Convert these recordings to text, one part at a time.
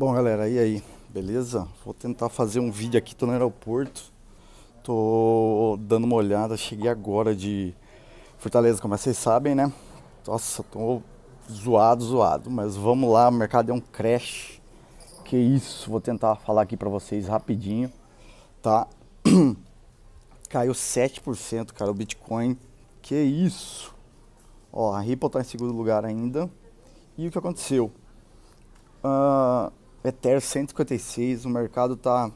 Bom, galera, e aí? Beleza? Vou tentar fazer um vídeo aqui, tô no aeroporto. Tô dando uma olhada, cheguei agora de Fortaleza, como vocês sabem, né? Nossa, tô zoado, zoado, mas vamos lá, o mercado é um crash. Que isso, vou tentar falar aqui pra vocês rapidinho, tá? Caiu 7%, cara, o Bitcoin. Que isso? Ó, a Ripple tá em segundo lugar ainda. E o que aconteceu? Uh, Ethereum 156, o mercado tá.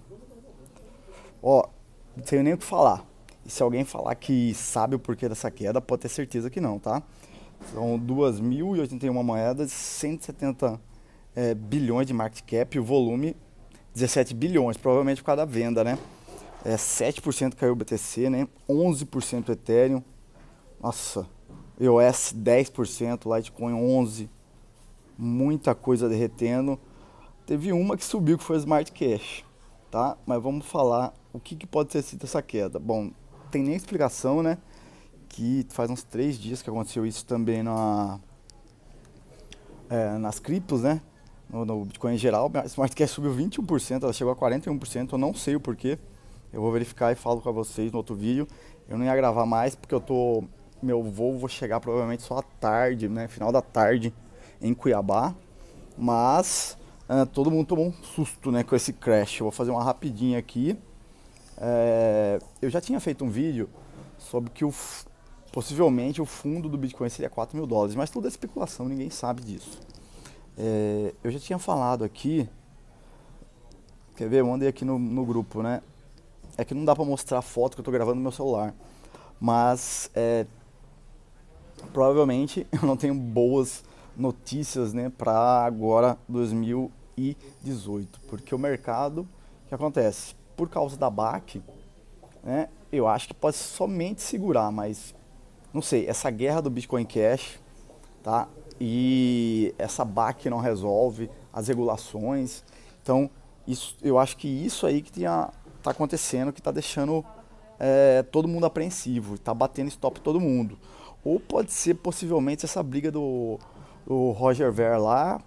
Ó, não tenho nem o que falar. E se alguém falar que sabe o porquê dessa queda, pode ter certeza que não, tá? São 2.081 moedas, 170 é, bilhões de market cap, o volume 17 bilhões, provavelmente por causa da venda, né? É, 7% caiu o BTC, né? 11% Ethereum. Nossa, EOS 10%, Litecoin 11%. Muita coisa derretendo. Teve uma que subiu, que foi a Smart Cash, tá? Mas vamos falar o que, que pode ter sido essa queda. Bom, tem nem explicação, né? Que faz uns três dias que aconteceu isso também na, é, nas criptos, né? No, no, Bitcoin em geral, a Smart Cash subiu 21%, ela chegou a 41%, eu não sei o porquê. Eu vou verificar e falo com vocês no outro vídeo. Eu não ia gravar mais porque eu tô meu voo vou chegar provavelmente só à tarde, né, final da tarde em Cuiabá. Mas Uh, todo mundo tomou um susto né, com esse crash. Eu vou fazer uma rapidinha aqui. É, eu já tinha feito um vídeo sobre que o, possivelmente o fundo do Bitcoin seria 4 mil dólares, mas tudo é especulação, ninguém sabe disso. É, eu já tinha falado aqui, quer ver? Eu mandei aqui no, no grupo, né? É que não dá para mostrar a foto que eu estou gravando no meu celular, mas é, provavelmente eu não tenho boas notícias né, para agora 2018, porque o mercado, o que acontece? Por causa da BAC, né, eu acho que pode somente segurar, mas não sei, essa guerra do Bitcoin Cash, tá? E essa BAC não resolve as regulações. Então, isso, eu acho que isso aí que tinha, tá acontecendo, que tá deixando é, todo mundo apreensivo, tá batendo stop todo mundo. Ou pode ser possivelmente essa briga do o Roger Ver lá,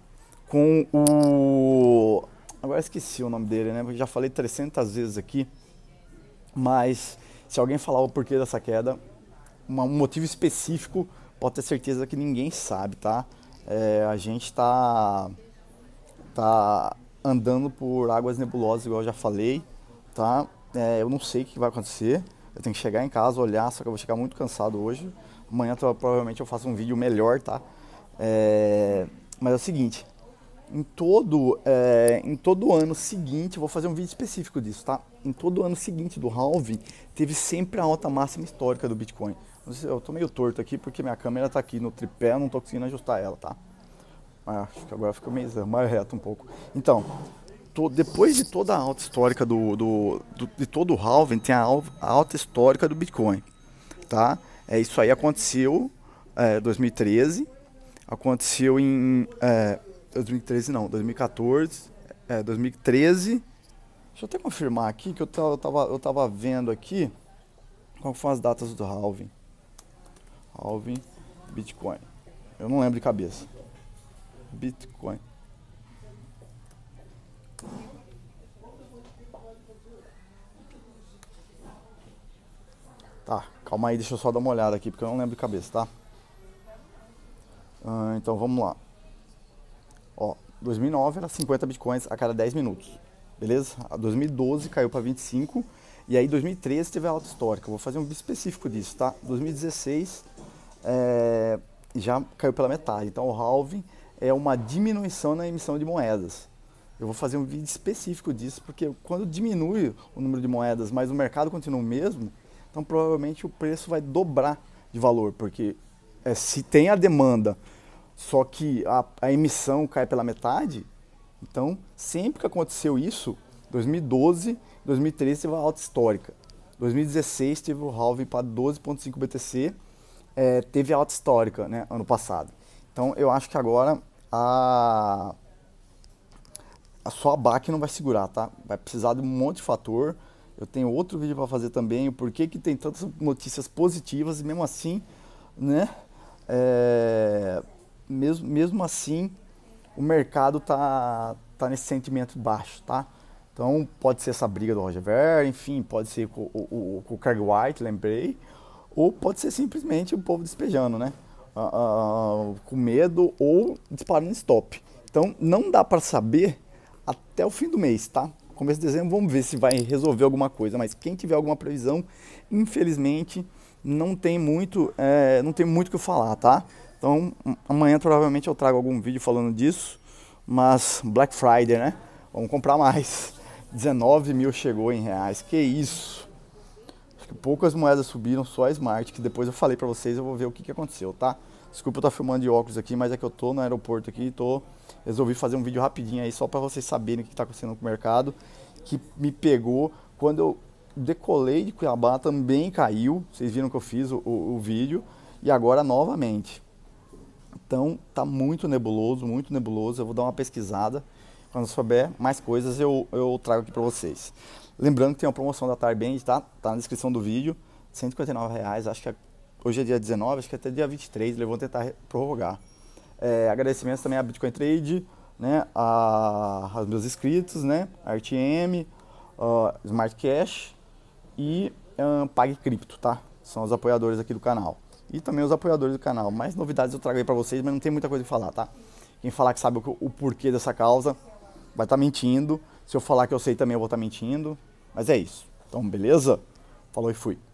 com o. Agora esqueci o nome dele, né? Porque já falei 300 vezes aqui. Mas se alguém falar o porquê dessa queda, um motivo específico, pode ter certeza que ninguém sabe, tá? É, a gente tá, tá andando por águas nebulosas, igual eu já falei, tá? É, eu não sei o que vai acontecer. Eu tenho que chegar em casa, olhar, só que eu vou chegar muito cansado hoje. Amanhã provavelmente eu faço um vídeo melhor, tá? É, mas é o seguinte, em todo, é, em todo ano seguinte, vou fazer um vídeo específico disso, tá? Em todo ano seguinte do halving, teve sempre a alta máxima histórica do Bitcoin. Eu tô meio torto aqui porque minha câmera tá aqui no tripé, não tô conseguindo ajustar ela, tá? Ah, acho que agora fica meio mais reto um pouco. Então, to, depois de toda a alta histórica do, do, do de todo o halving, tem a, a alta histórica do Bitcoin, tá? É, isso aí aconteceu é, 2013, aconteceu em é, 2013 não, 2014, é, 2013. Deixa eu até confirmar aqui que eu tava, eu tava vendo aqui qual foram as datas do halving. Halving Bitcoin. Eu não lembro de cabeça. Bitcoin. Tá, calma aí, deixa eu só dar uma olhada aqui, porque eu não lembro de cabeça, tá? Ah, então vamos lá. Ó, 2009 era 50 bitcoins a cada 10 minutos, beleza? A 2012 caiu para 25 e aí 2013 teve a alta histórica. vou fazer um vídeo específico disso, tá? 2016 é, já caiu pela metade. Então o halving é uma diminuição na emissão de moedas. Eu vou fazer um vídeo específico disso, porque quando diminui o número de moedas, mas o mercado continua o mesmo, então provavelmente o preço vai dobrar de valor, porque é, se tem a demanda só que a, a emissão cai pela metade. Então, sempre que aconteceu isso, 2012, 2013 teve alta histórica. 2016 teve o halving para 12.5 BTC, é, teve alta histórica, né, ano passado. Então, eu acho que agora a, a só a BAC não vai segurar, tá? Vai precisar de um monte de fator. Eu tenho outro vídeo para fazer também, o porquê que tem tantas notícias positivas e mesmo assim, né, é, mesmo, mesmo assim, o mercado tá, tá nesse sentimento baixo, tá? Então, pode ser essa briga do Roger Ver, enfim, pode ser o, o, o Craig White, lembrei, ou pode ser simplesmente o povo despejando, né? Uh, uh, com medo ou disparando stop. Então, não dá para saber até o fim do mês, tá? Começo de dezembro, vamos ver se vai resolver alguma coisa, mas quem tiver alguma previsão, infelizmente, não tem muito, é, não tem muito o que falar, tá? Então amanhã provavelmente eu trago algum vídeo falando disso, mas Black Friday, né? Vamos comprar mais. 19 mil chegou em reais, que isso! Acho que poucas moedas subiram, só a Smart, que depois eu falei pra vocês, eu vou ver o que, que aconteceu, tá? Desculpa eu estar tá filmando de óculos aqui, mas é que eu tô no aeroporto aqui e tô... resolvi fazer um vídeo rapidinho aí só para vocês saberem o que está acontecendo com o mercado, que me pegou quando eu decolei de Cuiabá, também caiu, vocês viram que eu fiz o, o, o vídeo, e agora novamente. Então tá muito nebuloso, muito nebuloso. Eu vou dar uma pesquisada. Quando souber mais coisas, eu, eu trago aqui para vocês. Lembrando que tem uma promoção da Tarband, tá? Tá na descrição do vídeo. r$159. acho que é, hoje é dia 19, acho que é até dia 23, eles vão tentar prorrogar. É, agradecimentos também à Bitcoin Trade, né, a, aos meus inscritos, né, a RTM, uh, Smart Cash e um, Pague Cripto, tá? São os apoiadores aqui do canal e também os apoiadores do canal. Mais novidades eu trago aí para vocês, mas não tem muita coisa pra falar, tá? Quem falar que sabe o, o porquê dessa causa vai estar tá mentindo. Se eu falar que eu sei também, eu vou estar tá mentindo. Mas é isso. Então, beleza? Falou e fui.